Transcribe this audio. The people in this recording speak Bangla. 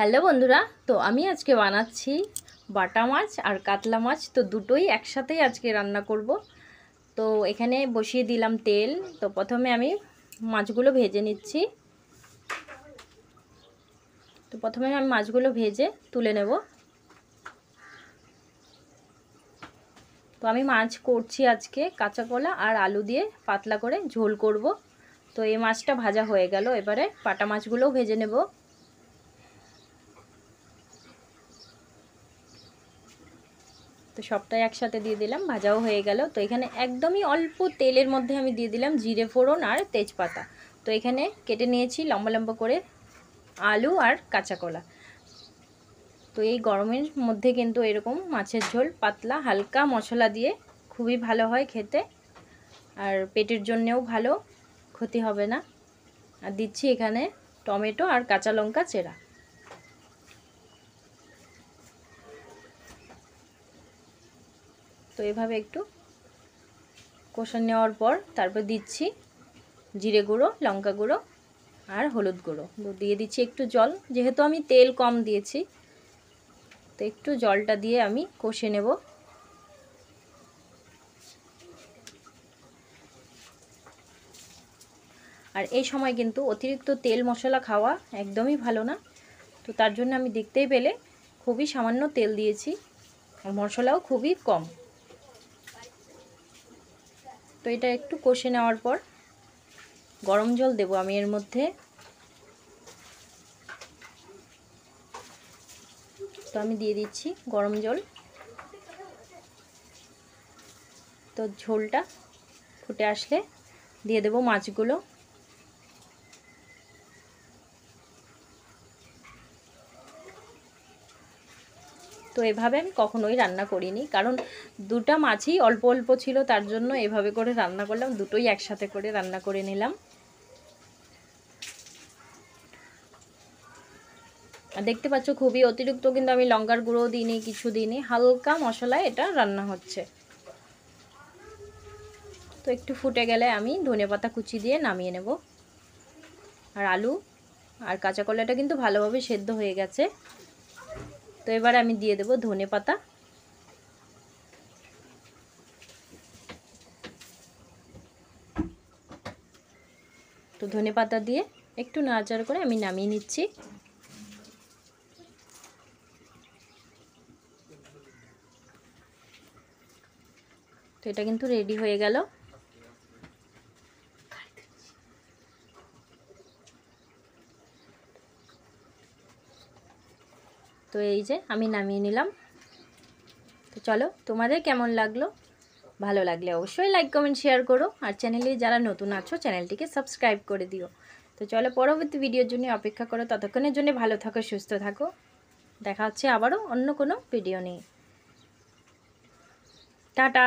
হ্যালো বন্ধুরা তো আমি আজকে বানাচ্ছি বাটা মাছ আর কাতলা মাছ তো দুটোই একসাথেই আজকে রান্না করব তো এখানে বসিয়ে দিলাম তেল তো প্রথমে আমি মাছগুলো ভেজে নিচ্ছি তো প্রথমে আমি মাছগুলো ভেজে তুলে নেব তো আমি মাছ করছি আজকে কাঁচা কলা আর আলু দিয়ে পাতলা করে ঝোল করব তো এই মাছটা ভাজা হয়ে গেল এবারে পাটা মাছগুলোও ভেজে নেব তো সবটাই একসাথে দিয়ে দিলাম ভাজাও হয়ে গেল তো এখানে একদমই অল্প তেলের মধ্যে আমি দিয়ে দিলাম জিরে ফোড়ন আর তেজপাতা তো এখানে কেটে নিয়েছি লম্বা লম্বা করে আলু আর কাঁচা কলা তো এই গরমের মধ্যে কিন্তু এরকম মাছের ঝোল পাতলা হালকা মশলা দিয়ে খুবই ভালো হয় খেতে আর পেটের জন্যেও ভালো ক্ষতি হবে না আর দিচ্ছি এখানে টমেটো আর কাঁচা লঙ্কা চেরা তো এভাবে একটু কষা নেওয়ার পর তারপর দিচ্ছি জিরে গুঁড়ো লঙ্কা গুঁড়ো আর হলুদ গুঁড়ো দিয়ে দিচ্ছি একটু জল যেহেতু আমি তেল কম দিয়েছি তো একটু জলটা দিয়ে আমি কষে নেব আর এই সময় কিন্তু অতিরিক্ত তেল মশলা খাওয়া একদমই ভালো না তো তার জন্য আমি দেখতেই পেলে খুবই সামান্য তেল দিয়েছি আর মশলাও খুবই কম তো এটা একটু কষে নেওয়ার পর গরম জল দেব আমি এর মধ্যে তো আমি দিয়ে দিচ্ছি গরম জল তো ঝোলটা ফুটে আসলে দিয়ে দেব মাছগুলো তো এভাবে আমি কখনোই রান্না করিনি কারণ দুটা মাছই অল্প অল্প ছিল তার জন্য এভাবে করে রান্না করলাম দুটোই একসাথে করে রান্না করে নিলাম দেখতে পাচ্ছ খুবই অতিরিক্ত কিন্তু আমি লঙ্কার গুঁড়ো দিইনি কিছু দিইনি হালকা মশলায় এটা রান্না হচ্ছে তো একটু ফুটে গেলে আমি ধনে পাতা কুচি দিয়ে নামিয়ে নেব আর আলু আর কাঁচা কলাটা কিন্তু ভালোভাবে সেদ্ধ হয়ে গেছে তো এবার আমি দিয়ে দেব ধনে পাতা তো ধনে পাতা দিয়ে একটু নাড়াচাড়া করে আমি নামিয়ে নিচ্ছি তো এটা কিন্তু রেডি হয়ে গেল তো এই যে আমি নামিয়ে নিলাম তো চলো তোমাদের কেমন লাগলো ভালো লাগলে অবশ্যই লাইক কমেন্ট শেয়ার করো আর চ্যানেলে যারা নতুন আছো চ্যানেলটিকে সাবস্ক্রাইব করে দিও তো চলো পরবর্তী ভিডিওর জন্য অপেক্ষা করো ততক্ষণের জন্য ভালো থাকো সুস্থ থাকো দেখা হচ্ছে আবারও অন্য কোনো ভিডিও নিয়ে টাটা